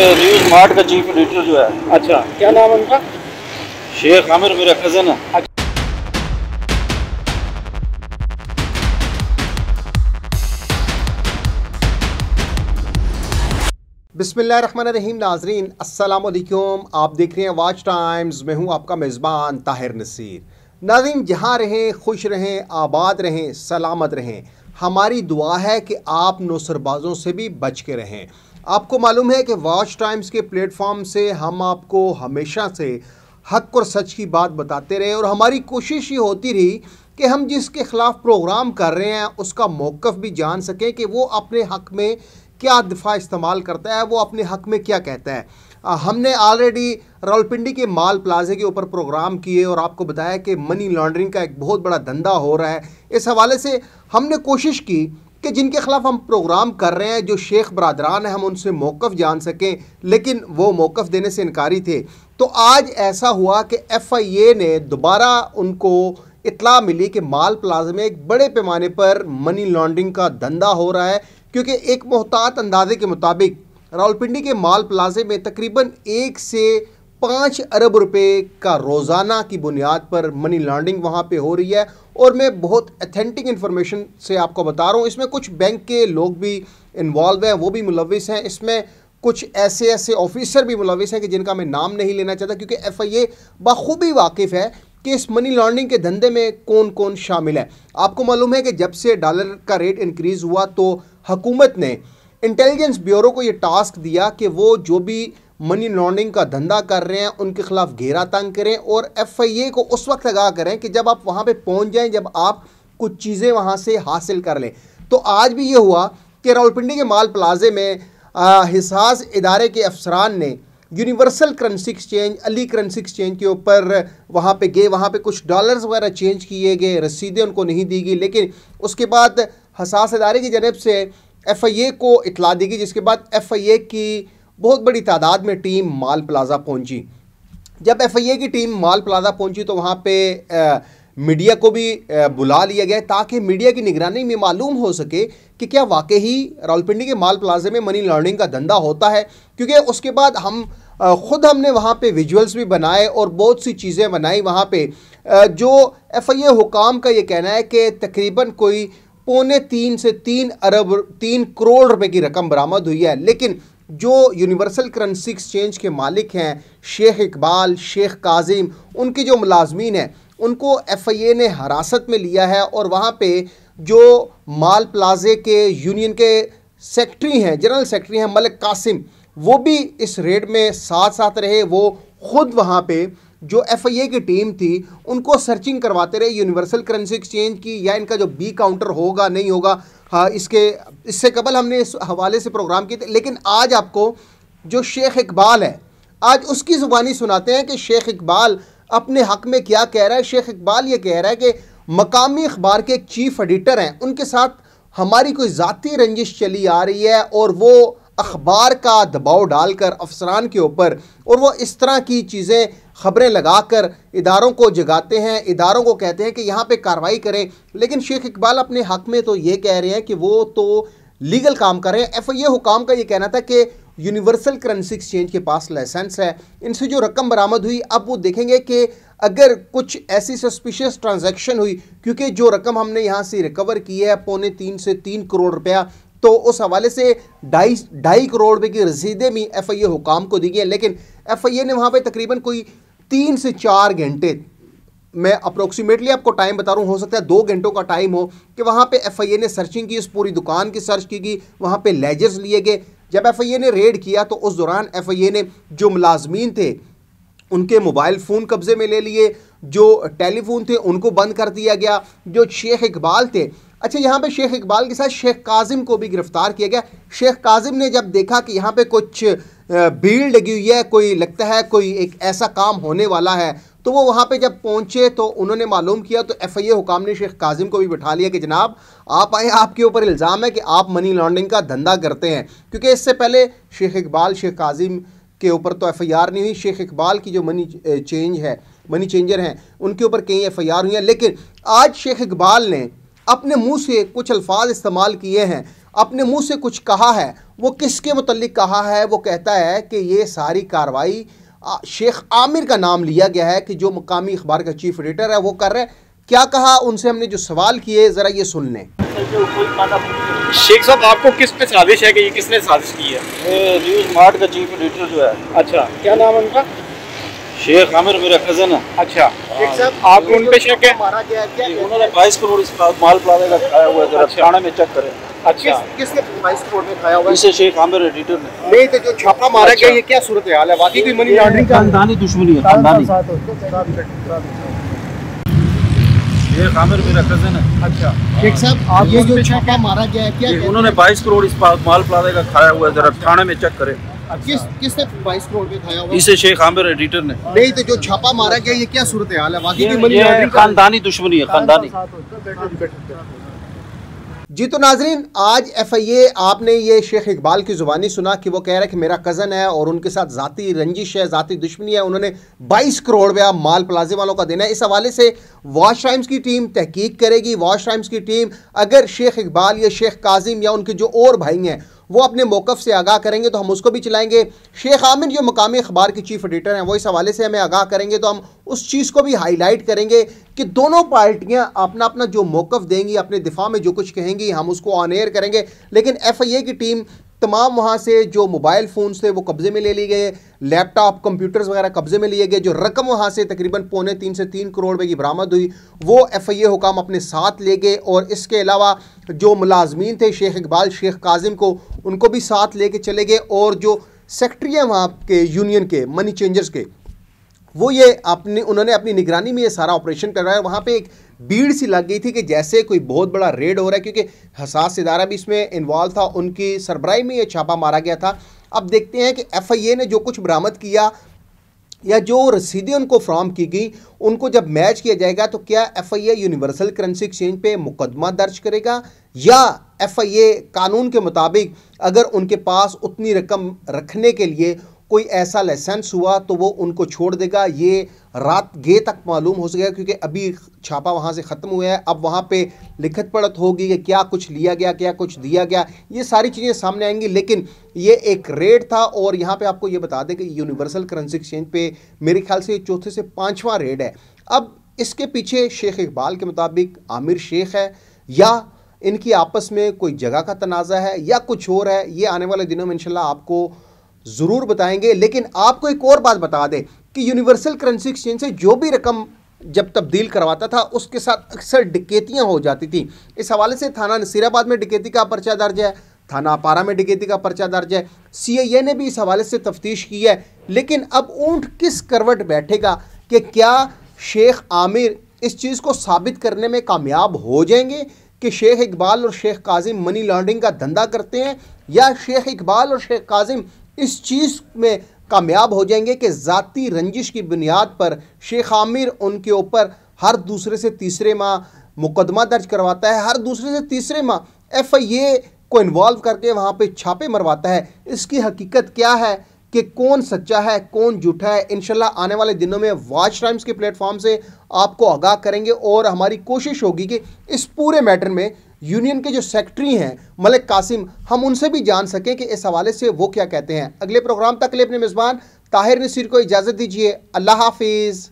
News mart का chief editor जो है अच्छा क्या नाम है उनका शेख आमिर मेरा कज़न है अच्छा। बिसमीम नाजरीन असलकुम आप देख रहे हैं वाच टाइम्स मैं हूं आपका मेज़बान ताहिर नसीर नाजिम जहां रहें खुश रहें आबाद रहें सलामत रहें हमारी दुआ है कि आप नौसरबाजों से भी बच के रहें आपको मालूम है कि वॉच टाइम्स के प्लेटफॉर्म से हम आपको हमेशा से हक और सच की बात बताते रहे और हमारी कोशिश ये होती रही कि हम जिसके ख़िलाफ़ प्रोग्राम कर रहे हैं उसका मौक़ भी जान सकें कि वो अपने हक़ में क्या दिफा इस्तेमाल करता है वो अपने हक़ में क्या कहता है हमने ऑलरेडी रावलपिंडी के माल प्लाजे के ऊपर प्रोग्राम किए और आपको बताया कि मनी लॉन्ड्रिंग का एक बहुत बड़ा धंधा हो रहा है इस हवाले से हमने कोशिश की कि जिनके ख़िलाफ़ हम प्रोग्राम कर रहे हैं जो शेख बरदरान हैं हम उनसे मौक़ जान सकें लेकिन वो मौक़ देने से इनकारी थे तो आज ऐसा हुआ कि एफ़ आई ए ने दोबारा उनको इतला मिली कि माल प्लाजा में एक बड़े पैमाने पर मनी लॉन्ड्रिंग का धंधा हो रहा है क्योंकि एक मोहतात अंदाजे के मुताबिक रावलपिंडी के माल प्लाजे में तकरीबन एक से पाँच अरब रुपए का रोज़ाना की बुनियाद पर मनी लॉन्ड्रिंग वहाँ पे हो रही है और मैं बहुत अथेंटिक इन्फॉर्मेशन से आपको बता रहा हूँ इसमें कुछ बैंक के लोग भी इन्वॉल्व हैं वो भी मुलविस हैं इसमें कुछ ऐसे ऐसे ऑफिसर भी मुलविस हैं कि जिनका मैं नाम नहीं लेना चाहता क्योंकि एफ आई ए बखूबी वाकिफ़ है कि इस मनी लॉन्ड्रिंग के धंधे में कौन कौन शामिल है आपको मालूम है कि जब से डॉलर का रेट इंक्रीज़ हुआ तो हकूमत ने इंटेलिजेंस ब्यूरो को ये टास्क दिया कि वो जो भी मनी लॉन्ड्रिंग का धंधा कर रहे हैं उनके खिलाफ घेरा तंग करें और एफ आई ए को उस वक्त आगाह करें कि जब आप वहाँ पर पहुँच जाएँ जब आप कुछ चीज़ें वहाँ से हासिल कर लें तो आज भी ये हुआ कि रावलपिंडी के माल प्लाजे में हिसास इदारे के अफसरान ने universal currency exchange Ali currency exchange के ऊपर वहाँ पे गए वहाँ पे कुछ डॉलर्स वगैरह चेंज किए गए रसीदें उनको नहीं दी गई लेकिन उसके बाद हसास इदारे की जानब से एफ आई ए को इतला दी गई जिसके बाद एफ आई ए की बहुत बड़ी तादाद में टीम माल प्लाजा पहुंची जब एफआईए की टीम माल प्लाजा पहुंची तो वहाँ पे आ, मीडिया को भी बुला लिया गया ताकि मीडिया की निगरानी में मालूम हो सके कि क्या वाकई ही रावलपिंडी के माल प्लाजे में मनी लॉन्ड्रिंग का धंधा होता है क्योंकि उसके बाद हम ख़ुद हमने वहाँ पे विजुअल्स भी बनाए और बहुत सी चीज़ें बनाई वहाँ पे जो एफ आई हुकाम का ये कहना है कि तकरीबन कोई पौने तीन से तीन अरब तीन करोड़ रुपए की रकम बरामद हुई है लेकिन जो यूनिवर्सल करेंसी एक्सचेंज के मालिक हैं शेख इकबाल शेख काजिम उनके जो मुलाजमीन हैं उनको एफ आई ए ने हिरासत में लिया है और वहाँ पे जो माल प्लाजे के यूनियन के सेक्रेटरी हैं जनरल सेक्रेटरी हैं मलिक कासिम वो भी इस रेड में साथ साथ रहे वो खुद वहाँ पे जो एफ आई ए की टीम थी उनको सर्चिंग करवाते रहे यूनिवर्सल करेंसी एक्सचेंज की या इनका जो बी काउंटर होगा नहीं होगा हाँ इसके इससे कबल हमने इस हवाले से प्रोग्राम किए थे लेकिन आज आपको जो शेख इकबाल है आज उसकी ज़ुबानी सुनाते हैं कि शेख इकबाल अपने हक में क्या कह रहा है शेख इकबाल ये कह रहा है कि मकामी अखबार के चीफ एडिटर हैं उनके साथ हमारी कोई ज़ाती रंजिश चली आ रही है और वो अखबार का दबाव डालकर अफसरान के ऊपर और वो इस तरह की चीज़ें खबरें लगाकर इदारों को जगाते हैं इदारों को कहते हैं कि यहाँ पे कार्रवाई करें लेकिन शेख इकबाल अपने हक में तो ये कह रहे हैं कि वो तो लीगल काम कर रहे हैं एफ आई ए हुकाम का ये कहना था कि यूनिवर्सल करेंसी एक्सचेंज के पास लाइसेंस है इनसे जो रकम बरामद हुई अब वो देखेंगे कि अगर कुछ ऐसी सस्पिशियस ट्रांजैक्शन हुई क्योंकि जो रकम हमने यहाँ से रिकवर की है पौने तीन से तीन करोड़ रुपया तो उस हवाले से ढाई ढाई करोड़ रुपये की रसीदें भी एफ आई ए हुकाम को दी गई हैं लेकिन एफ आई ए ने वहाँ पर तकरीबन कोई तीन से चार घंटे मैं अप्रोक्सीमेटली आपको टाइम बता रहा हूँ हो सकता है दो घंटों का टाइम हो कि वहाँ पे एफआईए ने सर्चिंग की उस पूरी दुकान की सर्च की गई वहाँ पे लेजर्स लिए गए जब एफआईए ने रेड किया तो उस दौरान एफआईए ने जो मुलाजमीन थे उनके मोबाइल फ़ोन कब्ज़े में ले लिए जो टेलीफोन थे उनको बंद कर दिया गया जो शेख इकबाल थे अच्छा यहाँ पे शेख इकबाल के साथ शेख काजिम को भी गिरफ्तार किया गया शेख काजिम ने जब देखा कि यहाँ पे कुछ भीड़ लगी हुई है कोई लगता है कोई एक ऐसा काम होने वाला है तो वो वहाँ पे जब पहुँचे तो उन्होंने मालूम किया तो एफ आई ए हुकाम ने शेख काजिम को भी बिठा लिया कि जनाब आप आए आपके ऊपर इल्ज़ाम है कि आप मनी लॉन्ड्रिंग का धंधा करते हैं क्योंकि इससे पहले शेख इकबाल शेख काजिम के ऊपर तो एफ आई आर नहीं हुई शेख इकबाल की जो मनी चेंज है मनी चेंजर हैं उनके ऊपर कई एफ आई आर हुई हैं लेकिन आज शेख इकबाल ने अपने मुंह से कुछ अल्फाज इस्तेमाल किए हैं अपने मुंह से कुछ कहा है वो किसके मतलब कहा है वो कहता है कि ये सारी कार्रवाई शेख आमिर का नाम लिया गया है कि जो मकामी अखबार का चीफ एडिटर है वो कर रहे हैं क्या कहा उनसे हमने जो सवाल किए ज़रा ये सुन लें शेख साहब आपको किस पे साजिश है कि ये किसने साजिश की है न्यूज़ मार्ट का चीफ एडिटर जो है अच्छा क्या नाम है उनका शेख आमिर मेरा कजन है अच्छा हाँ। साहब आप उन पे शक है अच्छा। अच्छा, हाँ। तो मारा गया अच्छा। क्या उन्होंने 22 करोड़ इस माल प्लाजा का खाया हुआ है जरा थाने में चेक करें अच्छा किसने 22 करोड़ में खाया हुआ है इसे शेख आमिर एडिटर ने नहीं तो जो छापा मारा गया ये क्या सूरत हाल है वाकई कोई मनी लॉन्ड्रिंग का खानदानी दुश्मनी है खानदानी शेख आमिर मेरा कजन है अच्छा शेख साहब आप ये जो छापा मारा गया है क्या उन्होंने 22 करोड़ इस माल प्लाजे का खाया हुआ है जरा थाने में चेक करें अच्छा। इसे शेख आमिर एडिटर ने नहीं तो जो छापा मारा गया ये क्या सूरत है खानदानी दुश्मनी है खानदानी तो जी तो नाजरीन आज एफ आई ए आपने ये शेख इकबाल की ज़ुबानी सुना कि वो कह रहा है कि मेरा कज़न है और उनके साथ ज़ाती रंजिश है ज़ाती दुश्मनी है उन्होंने 22 करोड़ रुपया माल प्लाजे वालों का देना है इस हवाले से वॉश टाइम्स की टीम तहकीक करेगी वॉश टाइम्स की टीम अगर शेख इकबाल या शेख काजिम या उनके जो और भाई हैं वो अपने मौक़ से आगाह करेंगे तो हम उसको भी चलाएँगे शेख आमिर जो मकामी अखबार के चीफ एडिटर हैं वो इस हवाले से हमें आगाह करेंगे तो हम उस चीज़ को भी हाईलाइट करेंगे कि दोनों पार्टियाँ अपना अपना जो मौक़ देंगी अपने दिफा में जो कुछ कहेंगी हम उसको ऑन एयर करेंगे लेकिन एफ आई ए की टीम तमाम वहाँ से जो मोबाइल फ़ोन्स थे वो कब्ज़े में ले लिए गए लैपटॉप कंप्यूटर्स वगैरह कब्ज़े में लिए गए जो रकम वहाँ से तकरीबन पौने तीन से तीन करोड़ रुपये की बरामद हुई वो एफ आई ए हुकाम अपने साथ ले गए और इसके अलावा जो मुलाजमीन थे शेख इकबाल शेख काजिम को उनको भी साथ ले कर चले गए और जो सेक्रटरी हैं वहाँ के यूनियन के मनी चेंजर्स के वो ये अपने उन्होंने अपनी निगरानी में ये सारा ऑपरेशन करवाया वहाँ पर एक भीड़ सी लग गई थी कि जैसे कोई बहुत बड़ा रेड हो रहा है क्योंकि हसास इदारा भी इसमें इन्वॉल्व था उनकी सरबराई में ये छापा मारा गया था अब देखते हैं कि एफआईए ने जो कुछ बरामद किया या जो रसीदें उनको फ्राम की गई उनको जब मैच किया जाएगा तो क्या F I A Universal currency Exchange पे मुकदमा दर्ज करेगा या एफ आई ए कानून के मुताबिक अगर उनके पास उतनी रकम रखने के लिए कोई ऐसा लाइसेंस हुआ तो वो उनको छोड़ देगा ये रात गे तक मालूम हो सकेगा क्योंकि अभी छापा वहाँ से ख़त्म हुआ है अब वहाँ पे लिखत पढ़त होगी कि क्या कुछ लिया गया क्या कुछ दिया गया ये सारी चीज़ें सामने आएंगी लेकिन ये एक रेट था और यहाँ पे आपको ये बता दें कि यूनिवर्सल करेंसी एक्सचेंज पे मेरे ख्याल से चौथे से पाँचवा रेड है अब इसके पीछे शेख इकबाल के मुताबिक आमिर शेख है या इनकी आपस में कोई जगह का तनाज़ा है या कुछ और है ये आने वाले दिनों में इनशाला आपको ज़रूर बताएंगे लेकिन आपको एक और बात बता दें कि यूनिवर्सल करेंसी एक्सचेंज से जो भी रकम जब तब्दील करवाता था उसके साथ अक्सर डिकेतियाँ हो जाती थी इस हवाले से थाना नसीराबाद में डिकेती का पर्चा दर्ज है थाना पारा में डिकेती का पर्चा दर्ज है ए ने भी इस हवाले से तफ्तीश की है लेकिन अब ऊँट किस करवट बैठेगा कि क्या शेख आमिर इस चीज़ को साबित करने में कामयाब हो जाएंगे कि शेख इकबाल और शेख काजिम मनी लॉन्ड्रिंग का धंधा करते हैं या शेख इकबाल और शेख काजिम इस चीज़ में कामयाब हो जाएंगे कि ज़ाती रंजिश की बुनियाद पर शेख आमिर उनके ऊपर हर दूसरे से तीसरे माह मुकदमा दर्ज करवाता है हर दूसरे से तीसरे माह एफ आई ए को इन्वॉल्व करके वहाँ पे छापे मरवाता है इसकी हकीकत क्या है कि कौन सच्चा है कौन झूठा है इनशाला आने वाले दिनों में वाच टाइम्स के प्लेटफॉर्म से आपको आगाह करेंगे और हमारी कोशिश होगी कि इस पूरे मैटर में यूनियन के जो सेक्रेटरी हैं मलिक कासिम हम उनसे भी जान सकें कि इस हवाले से वो क्या कहते हैं अगले प्रोग्राम तक ले अपने मेज़बान ताहिर नसीर को इजाज़त दीजिए अल्लाह हाफिज़